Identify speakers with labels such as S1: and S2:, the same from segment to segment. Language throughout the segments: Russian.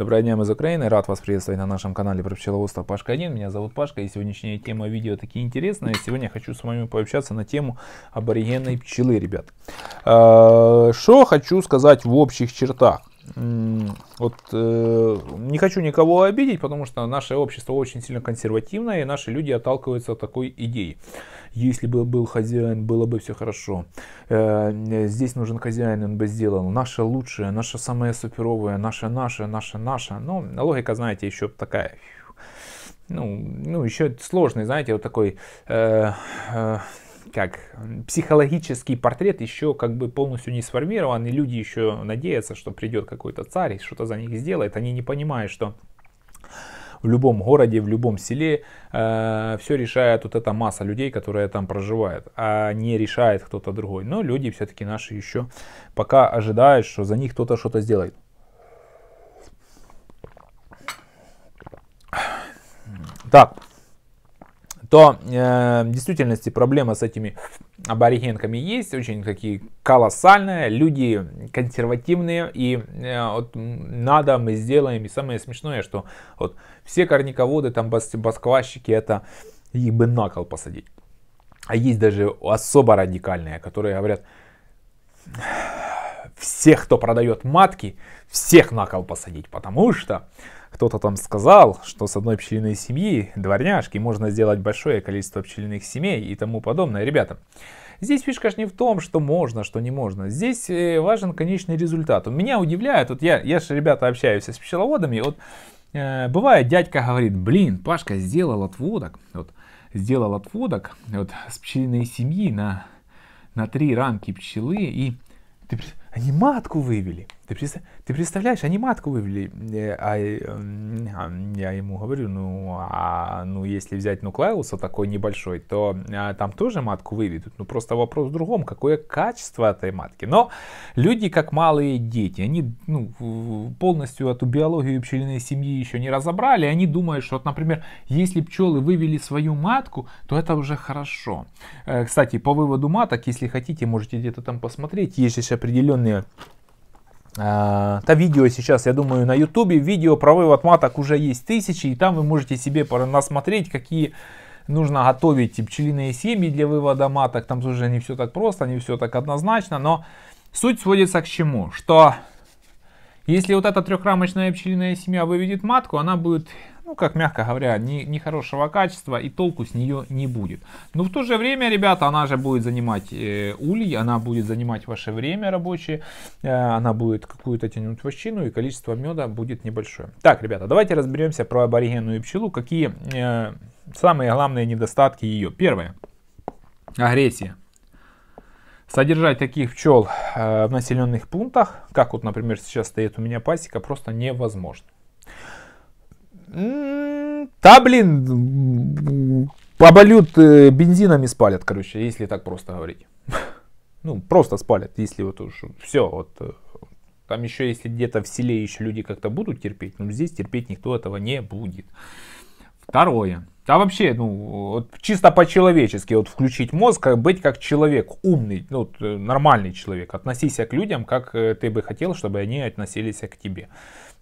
S1: Доброго дня, мы из Украины. Рад вас приветствовать на нашем канале про пчеловодство Пашка 1. Меня зовут Пашка, и сегодняшняя тема видео такие интересные. Сегодня я хочу с вами пообщаться на тему аборигенной пчелы, ребят. А, что хочу сказать в общих чертах. Вот э, не хочу никого обидеть, потому что наше общество очень сильно консервативное, и наши люди отталкиваются от такой идеи. Если бы был хозяин, было бы все хорошо. Э, э, здесь нужен хозяин, он бы сделал. Наше лучшее, наше самое суперовое, наше, наше, наше, наше. Но ну, логика, знаете, еще такая ну, ну еще сложный, знаете, вот такой, э, э, как, психологический портрет еще как бы полностью не сформирован, и люди еще надеются, что придет какой-то царь, и что-то за них сделает, они не понимают, что в любом городе, в любом селе э, все решает вот эта масса людей, которые там проживают, а не решает кто-то другой. Но люди все-таки наши еще пока ожидают, что за них кто-то что-то сделает. Так, то э, в действительности проблема с этими аборигенками есть, очень такие колоссальные, люди консервативные, и э, вот, надо мы сделаем, и самое смешное, что вот все корниководы, там бас баскващики, это их бы на кол посадить. А есть даже особо радикальные, которые говорят, всех, кто продает матки, всех на кол посадить, потому что кто-то там сказал, что с одной пчелиной семьи, дворняжки, можно сделать большое количество пчелиных семей и тому подобное. Ребята, Здесь фишка же не в том, что можно, что не можно. Здесь э, важен конечный результат. У меня удивляет, вот я, я же, ребята, общаюсь с пчеловодами, вот э, бывает дядька говорит, блин, Пашка сделал отводок, вот, сделал отводок вот, с пчелиной семьи на, на три рамки пчелы, и ты они матку вывели. Ты, ты представляешь, они матку вывели. Э, а, а я ему говорю, ну, а, ну, если взять нуклеуса такой небольшой, то а, там тоже матку выведут. Ну, просто вопрос в другом, какое качество этой матки. Но люди, как малые дети, они ну, полностью эту биологию пчелиной семьи еще не разобрали. Они думают, что, вот, например, если пчелы вывели свою матку, то это уже хорошо. Э, кстати, по выводу маток, если хотите, можете где-то там посмотреть. Есть еще определенные определенные это а, видео сейчас, я думаю, на ютубе. Видео про вывод маток уже есть тысячи, и там вы можете себе насмотреть, какие нужно готовить пчелиные семьи для вывода маток. Там тоже не все так просто, не все так однозначно, но суть сводится к чему, что если вот эта трехрамочная пчелиная семья выведет матку, она будет, ну как мягко говоря, не, нехорошего качества и толку с нее не будет. Но в то же время, ребята, она же будет занимать э, улей, она будет занимать ваше время рабочее, э, она будет какую-то тянуть вощину и количество меда будет небольшое. Так, ребята, давайте разберемся про аборигенную пчелу, какие э, самые главные недостатки ее. Первое, агрессия. Содержать таких пчел э, в населенных пунктах, как вот, например, сейчас стоит у меня пасека, просто невозможно. Да, блин, поболют э, бензинами спалят, короче, если так просто говорить. Ну, просто спалят, если вот уж все, вот э, там еще, если где-то в селе еще люди как-то будут терпеть, но ну, здесь терпеть никто этого не будет. Второе. А вообще, ну, чисто по-человечески, вот включить мозг, э, быть как человек, умный, ну, э, нормальный человек. Относись к людям, как э, ты бы хотел, чтобы они относились к тебе.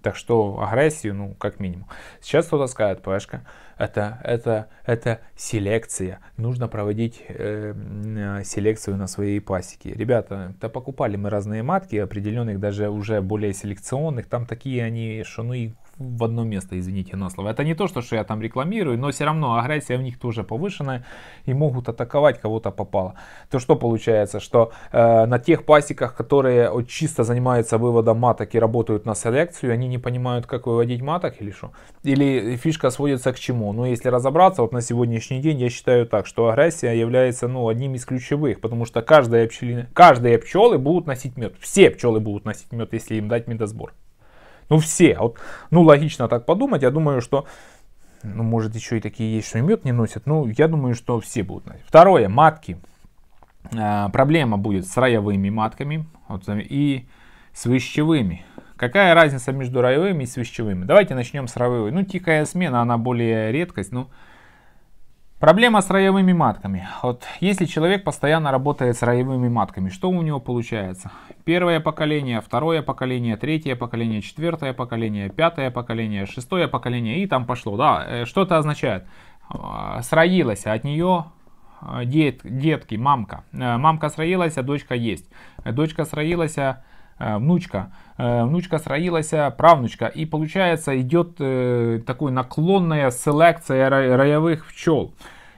S1: Так что агрессию, ну, как минимум. Сейчас кто-то скажет, Пашка, это, это, это селекция. Нужно проводить э, селекцию на своей пасеке. Ребята, да покупали мы разные матки определенных, даже уже более селекционных. Там такие они, что ну и в одно место, извините на слово. Это не то, что, что я там рекламирую, но все равно агрессия в них тоже повышенная и могут атаковать кого-то попало. То что получается, что э, на тех пасеках, которые вот, чисто занимаются выводом маток и работают на селекцию, они не понимают, как выводить маток или что? Или фишка сводится к чему? Ну, если разобраться, вот на сегодняшний день я считаю так, что агрессия является ну, одним из ключевых, потому что каждая пчелина, каждые пчелы будут носить мед. Все пчелы будут носить мед, если им дать медосбор. Ну все. Вот, ну логично так подумать. Я думаю, что ну, может, еще и такие есть, что и мед не носят. Ну, я думаю, что все будут носить. Второе, матки. А, проблема будет с роевыми матками вот, э, и с вещевыми. Какая разница между роевыми и свищевыми? Давайте начнем с роевой. Ну, тихая смена, она более редкость. Ну, но Проблема с роевыми матками. Вот если человек постоянно работает с роевыми матками, что у него получается? Первое поколение, второе поколение, третье поколение, четвертое поколение, пятое поколение, шестое поколение и там пошло. Да, э, что это означает? А, сроилась от нее э, дет, детки, мамка. Э, мамка сроилась, а дочка есть. Дочка сроилась, а Э, внучка. Э, внучка сраилась, э, правнучка. И получается идет такой наклонная селекция роевых пчел.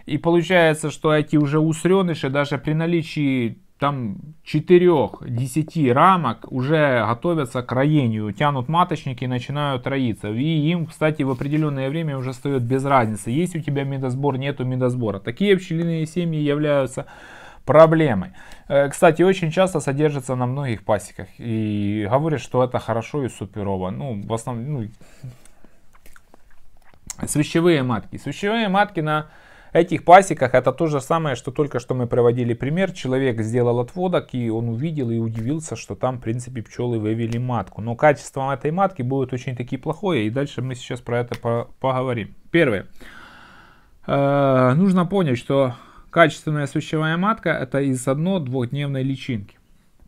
S1: И получается, что эти уже усреныши даже при наличии там 4-10 рамок уже готовятся к роению, тянут маточники и начинают роиться. И им, кстати, в определенное время уже встает без разницы, есть у тебя медосбор, нету медосбора. Такие пчелиные семьи являются проблемы. Э, кстати, очень часто содержится на многих пасеках и говорят, что это хорошо и суперово. Ну, в основном, ну, свящевые матки. Свящевые матки на этих пасеках это то же самое, что только что мы проводили пример. Человек сделал отводок и он увидел и удивился, что там в принципе пчелы вывели матку. Но качество этой матки будет очень таки плохое и дальше мы сейчас про это поговорим. Первое. Э -э нужно понять, что Качественная сучевая матка это из одно-двухдневной личинки.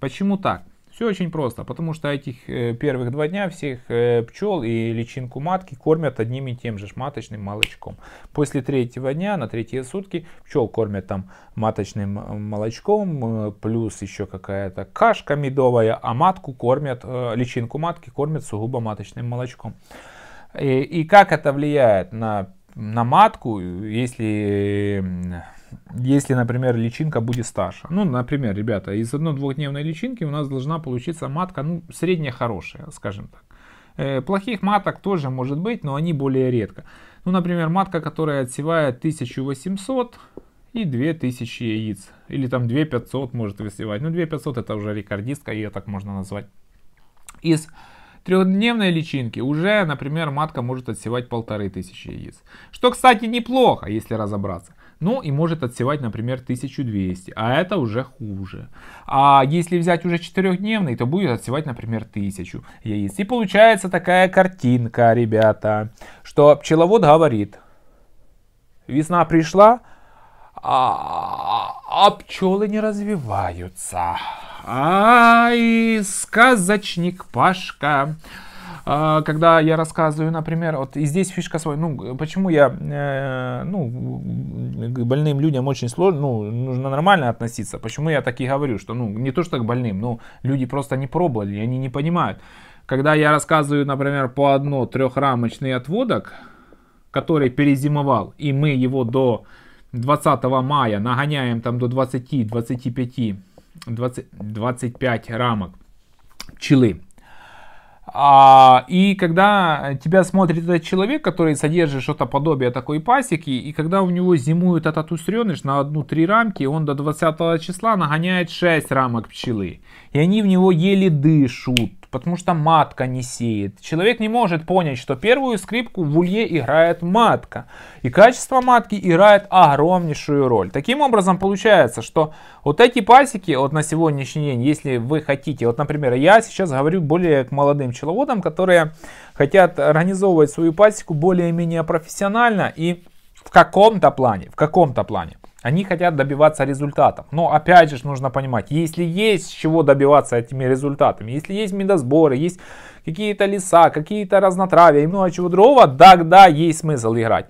S1: Почему так? Все очень просто, потому что этих э, первых два дня всех э, пчел и личинку матки кормят одним и тем же маточным молочком. После третьего дня, на третьи сутки, пчел кормят там маточным э, молочком, плюс еще какая-то кашка медовая, а матку кормят, личинку матки кормят сугубо маточным молочком. И, и как это влияет на, на матку, если если, например, личинка будет старше. Ну, например, ребята, из одной двухдневной личинки у нас должна получиться матка, ну, средняя хорошая, скажем так. Э, плохих маток тоже может быть, но они более редко. Ну, например, матка, которая отсевает 1800 и 2000 яиц. Или там 2500 может высевать. Ну, 2500 это уже рекордистка, ее так можно назвать. Из трехдневной личинки уже, например, матка может отсевать полторы тысячи яиц. Что, кстати, неплохо, если разобраться ну и может отсевать, например, 1200, а это уже хуже. А если взять уже четырехдневный, то будет отсевать, например, 1000 яиц. И получается такая картинка, ребята, что пчеловод говорит, весна пришла, а, а пчелы не развиваются. Ай, сказочник Пашка. А, когда я рассказываю, например, вот и здесь фишка свой, ну, почему я, э, ну, к больным людям очень сложно, ну, нужно нормально относиться, почему я так и говорю, что, ну, не то, что к больным, но люди просто не пробовали, они не понимают. Когда я рассказываю, например, по одно трехрамочный отводок, который перезимовал, и мы его до 20 мая нагоняем там до 20, 25, 20, 25 рамок пчелы, а, и когда тебя смотрит этот человек, который содержит что-то подобие такой пасеки, и когда у него зимует этот устреныш на одну-три рамки, он до 20 числа нагоняет 6 рамок пчелы. И они в него еле дышут потому что матка не сеет. Человек не может понять, что первую скрипку в улье играет матка. И качество матки играет огромнейшую роль. Таким образом получается, что вот эти пасеки вот на сегодняшний день, если вы хотите, вот например, я сейчас говорю более к молодым пчеловодам, которые хотят организовывать свою пасеку более-менее профессионально и в каком-то плане, в каком-то плане. Они хотят добиваться результатов. Но опять же нужно понимать, если есть чего добиваться этими результатами, если есть медосборы, есть какие-то леса, какие-то разнотравия и много чего другого, тогда есть смысл играть.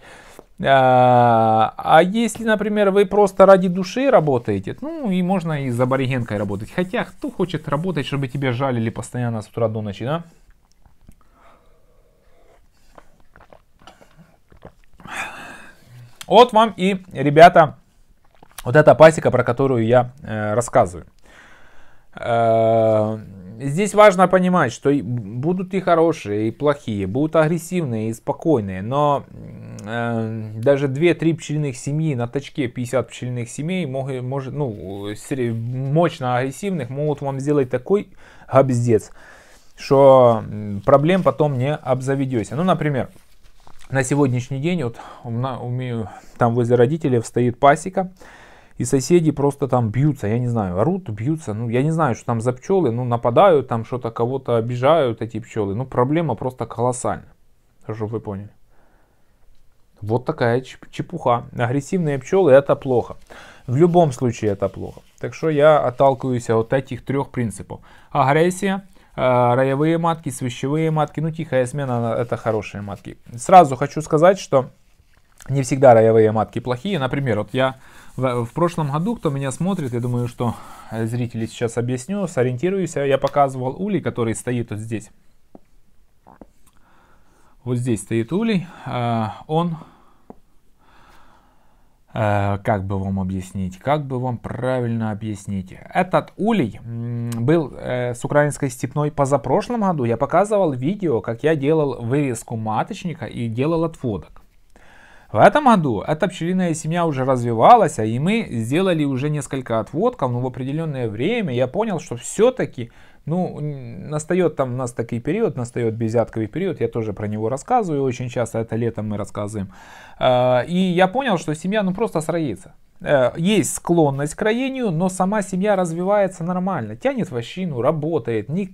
S1: Э, а если, например, вы просто ради души работаете, ну и можно и за аборигенкой работать. Хотя кто хочет работать, чтобы тебе жалили постоянно с утра до ночи, да? Вот вам и, ребята, вот эта пасека, про которую я э, рассказываю. Э, здесь важно понимать, что будут и хорошие, и плохие, будут агрессивные и спокойные, но э, даже 2-3 пчелиных семьи на точке 50 пчелиных семей могут, может, ну, мощно агрессивных могут вам сделать такой габздец, что проблем потом не обзаведешься. Ну, например, на сегодняшний день вот у меня, у меня, там возле родителей стоит пасека, и соседи просто там бьются, я не знаю, орут, бьются, ну, я не знаю, что там за пчелы, ну, нападают там, что-то кого-то обижают эти пчелы, ну, проблема просто колоссальная, чтобы вы поняли. Вот такая чепуха. Агрессивные пчелы это плохо. В любом случае это плохо. Так что я отталкиваюсь от этих трех принципов. Агрессия, э, роевые матки, свящевые матки. Ну, тихая смена это хорошие матки. Сразу хочу сказать, что не всегда роевые матки плохие. Например, вот я в, в прошлом году, кто меня смотрит, я думаю, что э, зрители сейчас объясню, сориентируюсь. Я показывал улей, который стоит вот здесь. Вот здесь стоит улей. Э, он, э, как бы вам объяснить, как бы вам правильно объяснить. Этот улей был с украинской степной позапрошлом году. Я показывал видео, как я делал вырезку маточника и делал отводок. В этом году эта пчелиная семья уже развивалась, а и мы сделали уже несколько отводков, но в определенное время я понял, что все-таки, ну, настает там у нас такой период, настает безятковый период, я тоже про него рассказываю, очень часто это летом мы рассказываем. А, и я понял, что семья, ну, просто сроится э, есть склонность к роению, но сама семья развивается нормально, тянет вощину, работает, не,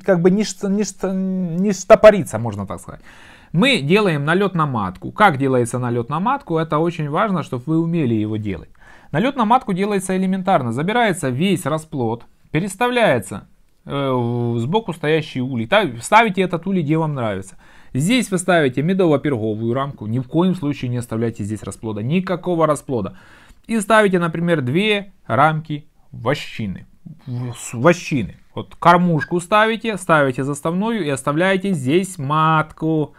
S1: как бы не, не, не стопорится, можно так сказать. Мы делаем налет на матку. Как делается налет на матку? Это очень важно, чтобы вы умели его делать. Налет на матку делается элементарно. Забирается весь расплод, переставляется э, сбоку стоящий улей. Ставите этот улей, где вам нравится. Здесь вы ставите медово-перговую рамку. Ни в коем случае не оставляйте здесь расплода. Никакого расплода. И ставите, например, две рамки вощины. Вощины. Вот кормушку ставите, ставите заставную и оставляете здесь матку.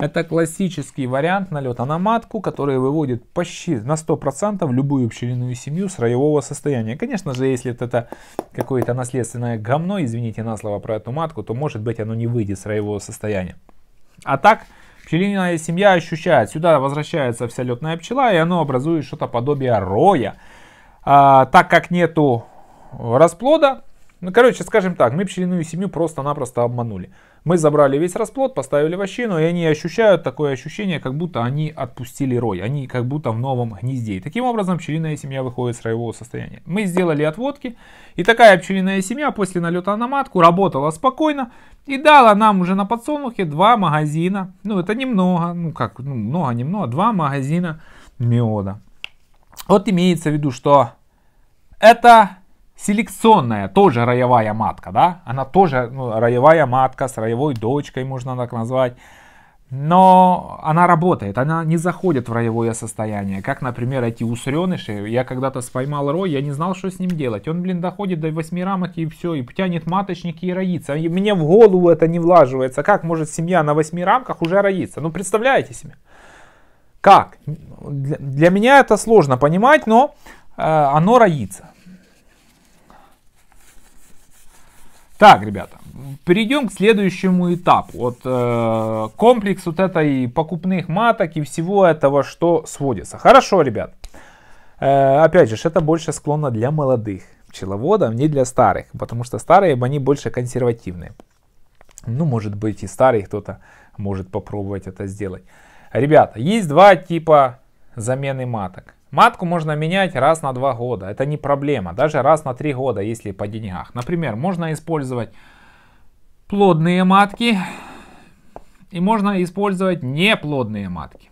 S1: Это классический вариант налета на матку, который выводит почти на 100% любую пчелиную семью с роевого состояния. Конечно же, если это какое-то наследственное говно, извините на слово про эту матку, то может быть оно не выйдет с роевого состояния. А так, пчелиная семья ощущает, сюда возвращается вся летная пчела, и оно образует что-то подобие роя. А, так как нету расплода, ну, короче, скажем так, мы пчелиную семью просто-напросто обманули. Мы забрали весь расплод, поставили вощину, и они ощущают такое ощущение, как будто они отпустили рой. Они как будто в новом гнезде. И таким образом пчелиная семья выходит с роевого состояния. Мы сделали отводки, и такая пчелиная семья после налета на матку работала спокойно и дала нам уже на подсолнухе два магазина. Ну, это немного, ну как, ну, много-немного, два магазина меда. Вот имеется в виду, что это Селекционная, тоже роевая матка, да? Она тоже ну, роевая матка с роевой дочкой, можно так назвать. Но она работает, она не заходит в роевое состояние. Как, например, эти усреныши. Я когда-то споймал рой, я не знал, что с ним делать. Он, блин, доходит до восьми рамок и все, и тянет маточники и роится. И мне в голову это не влаживается. Как может семья на восьми рамках уже роиться? Ну, представляете себе? Как? Для, для меня это сложно понимать, но э, оно роится. Так, ребята, перейдем к следующему этапу. Вот э, комплекс вот этой покупных маток и всего этого, что сводится. Хорошо, ребят. Э, опять же, это больше склонно для молодых пчеловодов, не для старых. Потому что старые, они больше консервативные. Ну, может быть, и старый кто-то может попробовать это сделать. Ребята, есть два типа замены маток. Матку можно менять раз на два года, это не проблема, даже раз на три года, если по деньгах. Например, можно использовать плодные матки и можно использовать неплодные матки.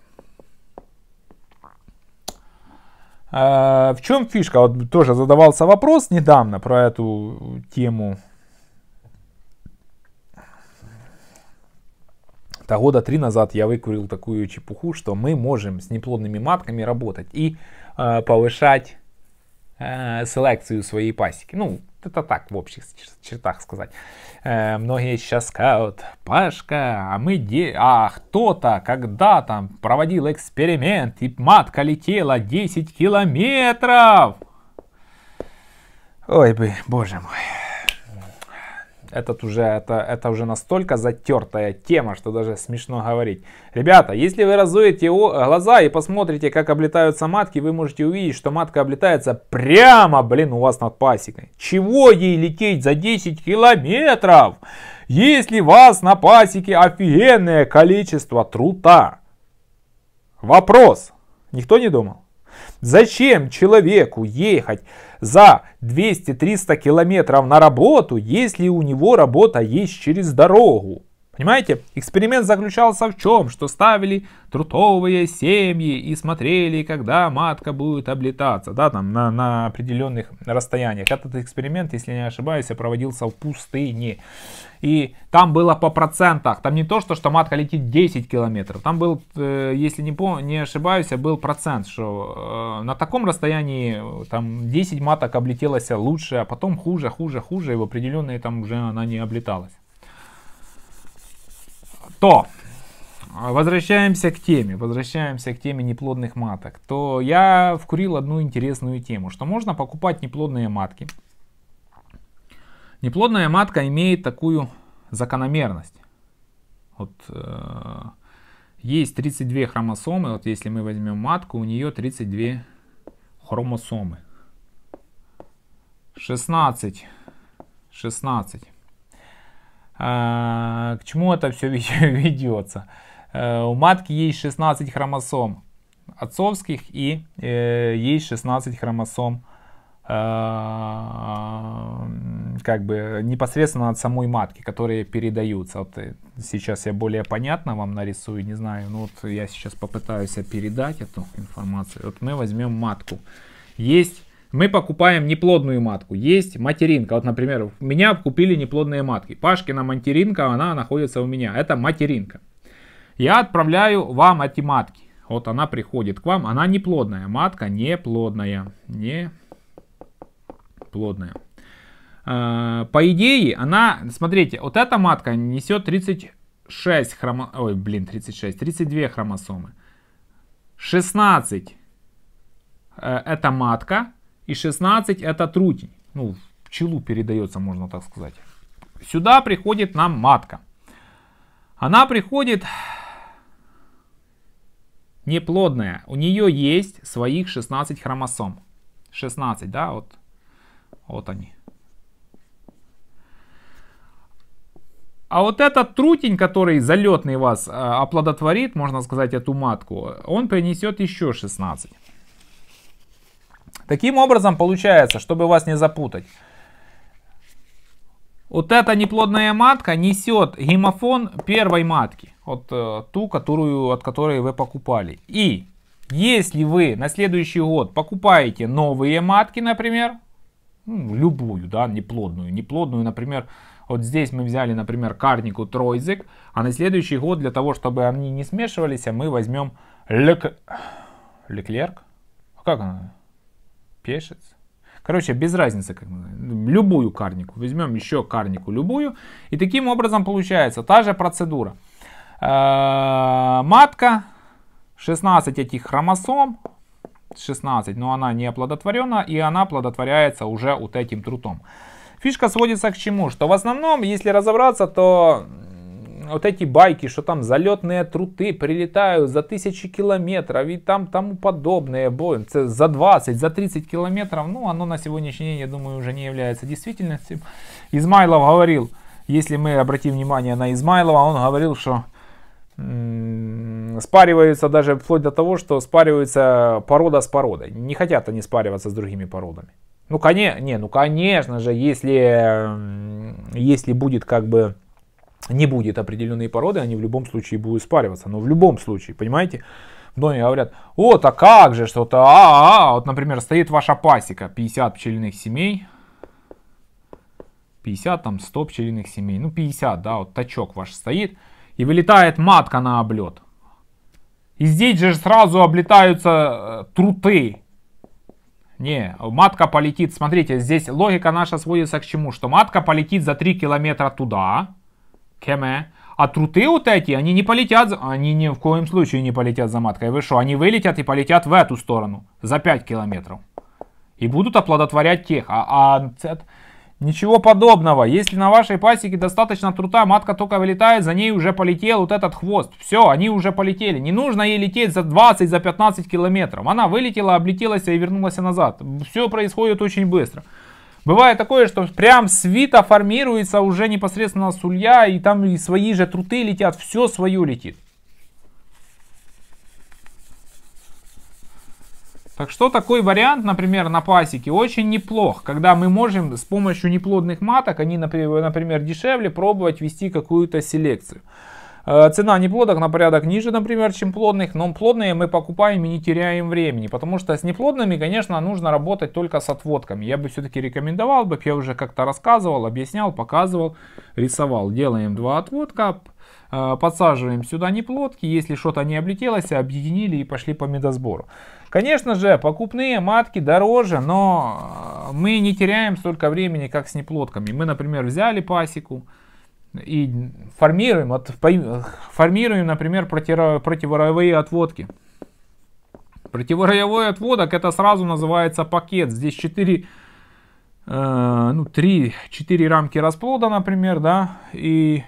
S1: Э, в чем фишка? Вот тоже задавался вопрос недавно про эту тему то года три назад я выкурил такую чепуху, что мы можем с неплодными матками работать и э, повышать э, селекцию своей пасеки. Ну, это так в общих чертах сказать. Э, многие сейчас скажут, Пашка, а мы где? а кто-то когда там проводил эксперимент, и матка летела 10 километров. Ой, боже мой этот уже, это, это уже настолько затертая тема, что даже смешно говорить. Ребята, если вы разуете глаза и посмотрите, как облетаются матки, вы можете увидеть, что матка облетается прямо, блин, у вас над пасекой. Чего ей лететь за 10 километров, если у вас на пасеке офигенное количество трута? Вопрос. Никто не думал? Зачем человеку ехать за 200-300 километров на работу, если у него работа есть через дорогу. Понимаете, эксперимент заключался в чем? Что ставили трутовые семьи и смотрели, когда матка будет облетаться, да, там на, на определенных расстояниях. Этот эксперимент, если не ошибаюсь, проводился в пустыне. И там было по процентах. Там не то, что, что матка летит 10 километров. Там был, э, если не, пом- не ошибаюсь, был процент, что э, на таком расстоянии э, там 10 маток облетелось лучше, а потом хуже, хуже, хуже, и в определенные там уже она не облеталась то возвращаемся к теме, возвращаемся к теме неплодных маток, то я вкурил одну интересную тему, что можно покупать неплодные матки. Неплодная матка имеет такую закономерность. Вот э, есть 32 хромосомы, вот если мы возьмем матку, у нее 32 хромосомы. 16, 16 а, к чему это все ведется? Э, у матки есть 16 хромосом отцовских и э, есть 16 хромосом э, как бы непосредственно от самой матки, которые передаются. Вот сейчас я более понятно вам нарисую, не знаю, ну вот я сейчас попытаюсь передать эту информацию. Вот мы возьмем матку. Есть мы покупаем неплодную матку. Есть материнка. Вот, например, у меня купили неплодные матки. Пашкина материнка, она находится у меня. Это материнка. Я отправляю вам эти матки. Вот она приходит к вам. Она неплодная. Матка неплодная. Не плодная. Э, по идее, она, смотрите, вот эта матка несет 36 хромо... Ой, блин, 36, 32 хромосомы. 16 э, это матка, и 16 это трутень. Ну, пчелу передается, можно так сказать. Сюда приходит нам матка. Она приходит неплодная. У нее есть своих 16 хромосом. 16, да, вот, вот они. А вот этот трутень, который залетный вас э, оплодотворит, можно сказать, эту матку, он принесет еще 16. Таким образом получается, чтобы вас не запутать. Вот эта неплодная матка несет гемофон первой матки, вот э, ту, которую, от которой вы покупали. И если вы на следующий год покупаете новые матки, например, ну, любую, да, неплодную, неплодную, например, вот здесь мы взяли, например, карнику тройзик, а на следующий год для того, чтобы они не смешивались, мы возьмем лек... Леклерк? как она? пешец. Короче, без разницы, как мы, любую карнику. Возьмем еще карнику любую. И таким образом получается та же процедура. Э, матка, 16 этих хромосом, 16, но она не оплодотворена, и она оплодотворяется уже вот этим трутом. Фишка сводится к чему? Что в основном, если разобраться, то вот эти байки, что там залетные труты прилетают за тысячи километров и там тому подобное, за 20, за 30 километров, ну оно на сегодняшний день, я думаю, уже не является действительностью. Измайлов говорил, если мы обратим внимание на Измайлова, он говорил, что спариваются даже вплоть до того, что спариваются порода с породой. Не хотят они спариваться с другими породами. Ну, коне, не, ну, конечно же, если, если будет как бы не будет определенные породы, они в любом случае будут спариваться. Но в любом случае, понимаете, в доме говорят, о, так как же что-то, а, а, вот, например, стоит ваша пасека, 50 пчелиных семей, 50, там, 100 пчелиных семей, ну, 50, да, вот тачок ваш стоит, и вылетает матка на облет. И здесь же сразу облетаются э, труты. Не, матка полетит, смотрите, здесь логика наша сводится к чему, что матка полетит за 3 километра туда, Кеме. А труты вот эти, они не полетят, они ни в коем случае не полетят за маткой. Вы что, они вылетят и полетят в эту сторону, за 5 километров. И будут оплодотворять тех. А, а ничего подобного. Если на вашей пасеке достаточно трута, матка только вылетает, за ней уже полетел вот этот хвост. Все, они уже полетели. Не нужно ей лететь за 20, за 15 километров. Она вылетела, облетелась и вернулась назад. Все происходит очень быстро. Бывает такое, что прям свита формируется уже непосредственно с улья, и там и свои же труты летят, все свое летит. Так что такой вариант, например, на пасеке очень неплох, когда мы можем с помощью неплодных маток, они, например, дешевле, пробовать вести какую-то селекцию. Э, цена неплодок на порядок ниже, например, чем плодных, но плодные мы покупаем и не теряем времени, потому что с неплодными, конечно, нужно работать только с отводками. Я бы все-таки рекомендовал бы, я уже как-то рассказывал, объяснял, показывал, рисовал. Делаем два отводка, э, подсаживаем сюда неплодки, если что-то не облетелось, объединили и пошли по медосбору. Конечно же, покупные матки дороже, но э, мы не теряем столько времени, как с неплодками. Мы, например, взяли пасеку, и формируем, от, формируем например, противоровые отводки. Противоровой отводок это сразу называется пакет. Здесь 4, э, ну, 3, 4 рамки расплода, например, да, и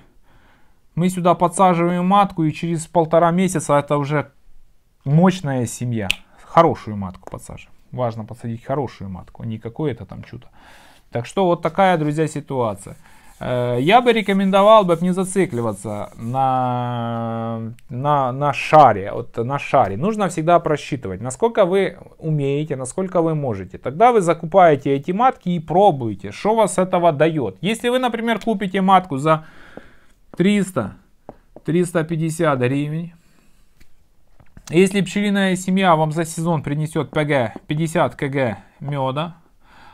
S1: мы сюда подсаживаем матку, и через полтора месяца это уже мощная семья. Хорошую матку подсаживаем. Важно подсадить хорошую матку, а не какое-то там чудо. Так что вот такая, друзья, ситуация. Э, я бы рекомендовал бы не зацикливаться на, на, на шаре, вот на шаре. Нужно всегда просчитывать, насколько вы умеете, насколько вы можете. Тогда вы закупаете эти матки и пробуете, что вас этого дает. Если вы, например, купите матку за 300, 350 гривен, если пчелиная семья вам за сезон принесет ПГ 50 кг меда,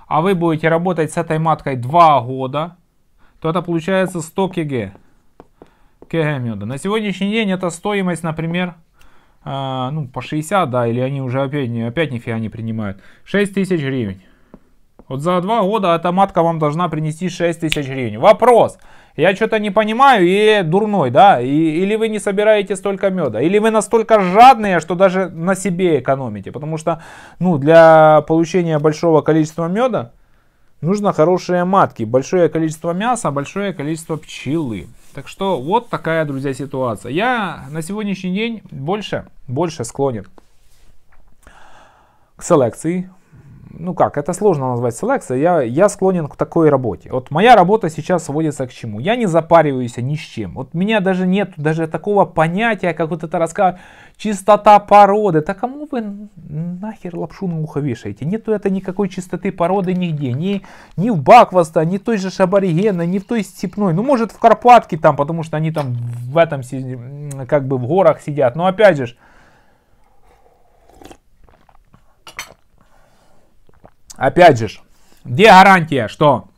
S1: а вы будете работать с этой маткой 2 года, то это получается 100 кг, кг меда. На сегодняшний день это стоимость, например, э, ну, по 60, да, или они уже опять, не, опять нифига не принимают, 6 тысяч гривен. Вот за два года эта матка вам должна принести 6 тысяч гривен. Вопрос. Я что-то не понимаю и дурной, да? И, или вы не собираете столько меда, или вы настолько жадные, что даже на себе экономите. Потому что, ну, для получения большого количества меда, Нужно хорошие матки, большое количество мяса, большое количество пчелы. Так что вот такая, друзья, ситуация. Я на сегодняшний день больше, больше склонен к селекции, ну как, это сложно назвать селекцией, я, я склонен к такой работе. Вот моя работа сейчас сводится к чему? Я не запариваюсь ни с чем. Вот у меня даже нет даже такого понятия, как вот это рассказ, чистота породы. Так кому вы нахер лапшу на ухо вешаете? Нету это никакой чистоты породы нигде. Ни, ни в Бакваста, ни в той же Шабаригена, ни в той степной. Ну может в Карпатке там, потому что они там в этом, как бы в горах сидят. Но опять же, Опять же, где гарантия, что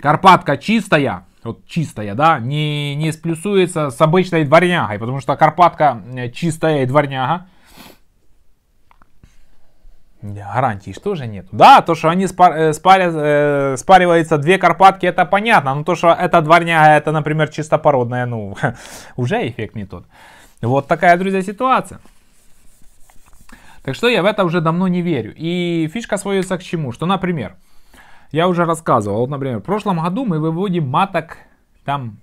S1: Карпатка чистая, вот чистая, да, не, не сплюсуется с обычной дворнягой, потому что Карпатка э, чистая и дворняга. Гарантии что же нет? Да, то, что они спар, э, спарят, э, спариваются две Карпатки, это понятно. Но то, что это дворняга, это, например, чистопородная, ну, уже эффект не тот. Вот такая, друзья, ситуация. Так что я в это уже давно не верю. И фишка сводится к чему? Что, например, я уже рассказывал, вот, например, в прошлом году мы выводим маток там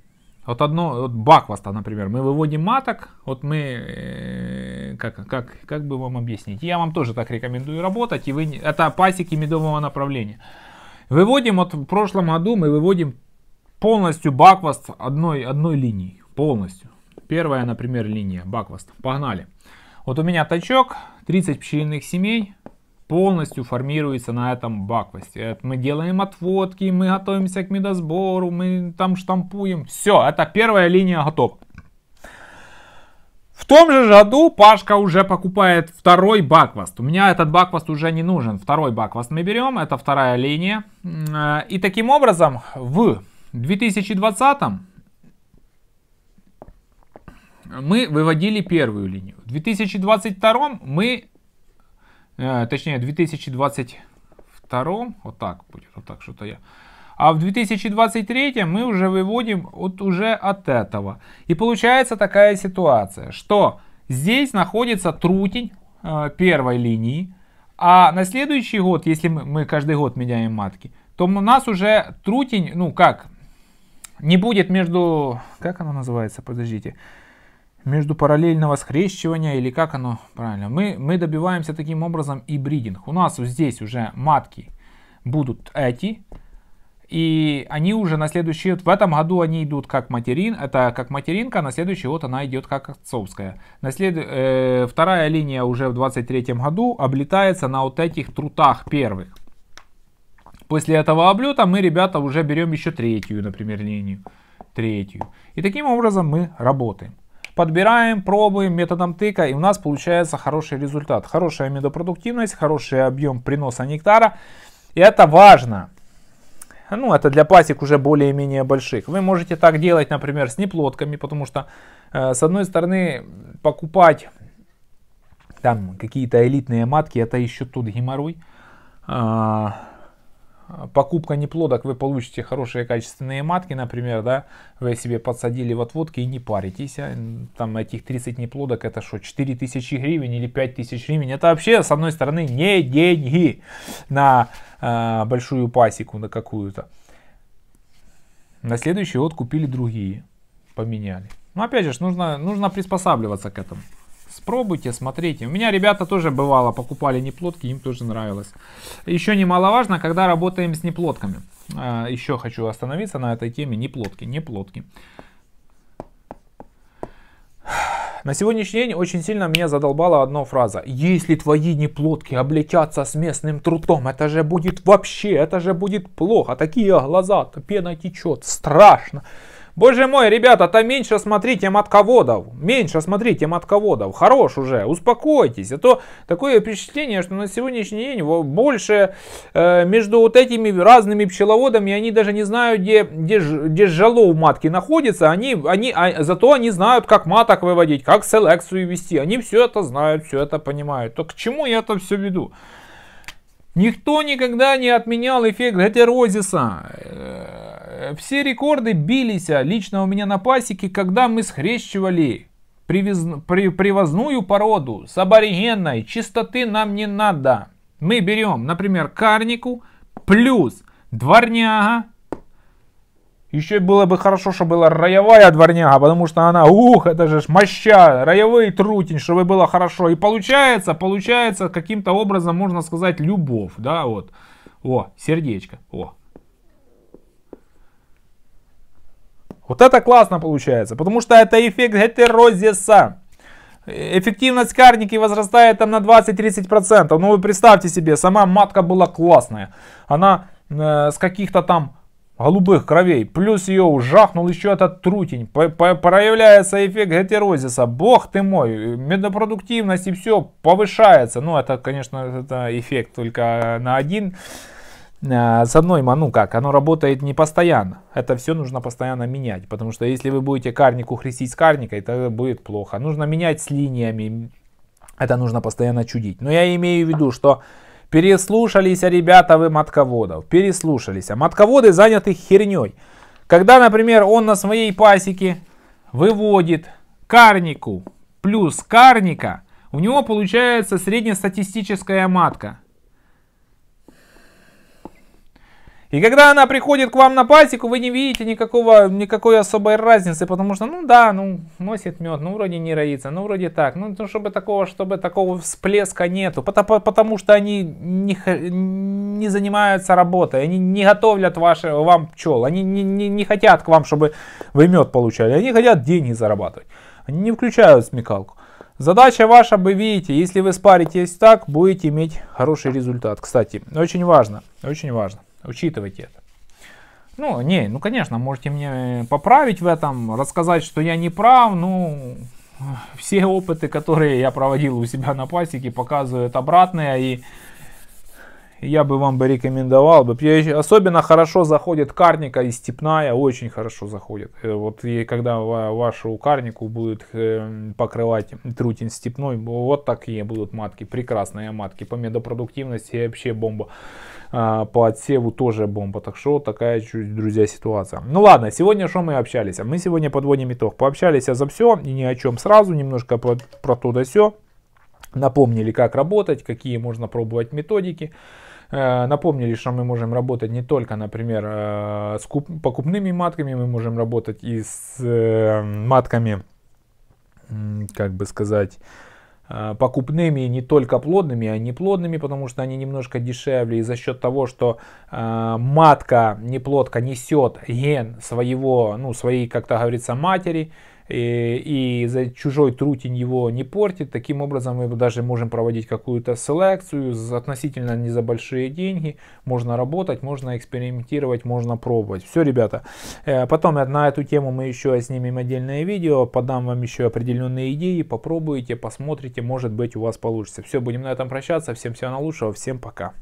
S1: вот одно, вот бакваста, например, мы выводим маток, вот мы, э, как, как, как бы вам объяснить, я вам тоже так рекомендую работать, и вы, это пасеки медового направления. Выводим, вот в прошлом году мы выводим полностью бакваст одной, одной линии, полностью. Первая, например, линия бакваст, погнали. Вот у меня тачок, 30 пчелиных семей полностью формируется на этом баквасте. Мы делаем отводки, мы готовимся к медосбору, мы там штампуем. Все, это первая линия готова. В том же году Пашка уже покупает второй баквост. У меня этот баквост уже не нужен. Второй баквост мы берем, это вторая линия. Э, и таким образом в 2020 мы выводили первую линию. В 2022 мы, э, точнее, в 2022, вот так будет, вот так что-то я. А в 2023 мы уже выводим вот уже от этого. И получается такая ситуация, что здесь находится трутень э, первой линии, а на следующий год, если мы, мы каждый год меняем матки, то у нас уже трутень, ну как, не будет между, как она называется, подождите, между параллельного схрещивания или как оно правильно. Мы, мы добиваемся таким образом и бридинг. У нас здесь уже матки будут эти, и они уже на следующий год, в этом году они идут как материн, это как материнка, на следующий год она идет как отцовская. На след, э, вторая линия уже в 23 году облетается на вот этих трутах первых. После этого облета мы, ребята, уже берем еще третью, например, линию. Третью. И таким образом мы работаем подбираем, пробуем методом тыка, и у нас получается хороший результат. Хорошая медопродуктивность, хороший объем приноса нектара. И это важно. Ну, это для пасек уже более-менее больших. Вы можете так делать, например, с неплодками, потому что, э, с одной стороны, покупать там какие-то элитные матки, это еще тут геморрой. А, покупка неплодок вы получите хорошие качественные матки, например, да, вы себе подсадили в отводки и не паритесь, а, там этих 30 неплодок это что, 4 тысячи гривен или 5 тысяч гривен, это вообще, с одной стороны, не деньги на э, большую пасеку, на какую-то. На следующий год купили другие, поменяли. Но ну, опять же, нужно, нужно приспосабливаться к этому пробуйте, смотрите. У меня ребята тоже бывало, покупали неплотки, им тоже нравилось. Еще немаловажно, когда работаем с неплотками. А, Еще хочу остановиться на этой теме. Неплотки, неплотки. На сегодняшний день очень сильно меня задолбала одна фраза. Если твои неплотки облетятся с местным трутом, это же будет вообще, это же будет плохо. Такие глаза, пена течет, страшно. Боже мой, ребята, там меньше смотрите матководов. Меньше смотрите матководов. Хорош уже, успокойтесь. А то такое впечатление, что на сегодняшний день больше э, между вот этими разными пчеловодами, они даже не знают, где, где, где жало в матке находится. Они, они, а, зато они знают, как маток выводить, как селекцию вести. Они все это знают, все это понимают. То к чему я это все веду? Никто никогда не отменял эффект гетерозиса. Э, все рекорды бились а лично у меня на пасеке, когда мы схрещивали привез... при... привозную породу с аборигенной. Чистоты нам не надо. Мы берем, например, карнику плюс дворняга. Еще было бы хорошо, чтобы была роевая дворняга, потому что она, ух, это же ж моща, роевый трутень, чтобы было хорошо. И получается, получается, каким-то образом, можно сказать, любовь, да, вот. О, сердечко, о, Вот это классно получается, потому что это эффект гетерозиса. Эффективность карники возрастает там на 20-30%. Ну вы представьте себе, сама матка была классная. Она э, с каких-то там голубых кровей. Плюс ее ужахнул еще этот трутень. По -по Проявляется эффект гетерозиса. Бог ты мой, медопродуктивность и все повышается. Ну это, конечно, это эффект только на один а, с одной ману как, оно работает не постоянно. Это все нужно постоянно менять, потому что если вы будете карнику хрестить с карникой, это будет плохо. Нужно менять с линиями, это нужно постоянно чудить. Но я имею в виду, что переслушались а ребята вы матководов, переслушались. А матководы заняты херней. Когда, например, он на своей пасеке выводит карнику плюс карника, у него получается среднестатистическая матка – И когда она приходит к вам на пасеку, вы не видите никакого, никакой особой разницы, потому что, ну да, ну носит мед, ну вроде не роится, ну вроде так, ну, ну чтобы такого, чтобы такого всплеска нету, потому, потому что они не, не занимаются работой, они не готовят ваши, вам пчел, они не, не, не хотят к вам, чтобы вы мед получали, они хотят деньги зарабатывать, они не включают смекалку. Задача ваша, вы видите, если вы спаритесь так, будете иметь хороший результат. Кстати, очень важно, очень важно. Учитывайте это. Ну, не, ну, конечно, можете мне поправить в этом, рассказать, что я не прав, ну, все опыты, которые я проводил у себя на пасеке, показывают обратное, и я бы вам бы рекомендовал бы. Особенно хорошо заходит карника и степная, очень хорошо заходит. Э, вот и когда вашу карнику будет эм, покрывать трутень степной, вот такие будут матки, прекрасные матки. По медопродуктивности вообще бомба. А, по отсеву тоже бомба. Так что такая, друзья, ситуация. Ну ладно, сегодня что мы общались? Мы сегодня подводим итог. Пообщались за все и ни о чем сразу, немножко про, про то да все. Напомнили, как работать, какие можно пробовать методики. Э, напомнили, что мы можем работать не только, например, э, с куп- покупными матками, мы можем работать и с э, матками, как бы сказать, Э, покупными не только плодными, а неплодными, потому что они немножко дешевле. И за счет того, что э, матка неплодка несет ген своего, ну, своей, как-то говорится, матери, и, за чужой трутень его не портит. Таким образом мы даже можем проводить какую-то селекцию относительно не за большие деньги. Можно работать, можно экспериментировать, можно пробовать. Все, ребята. Э, потом на эту тему мы еще снимем отдельное видео, подам вам еще определенные идеи, попробуйте, посмотрите, может быть у вас получится. Все, будем на этом прощаться. Всем всего наилучшего, всем пока.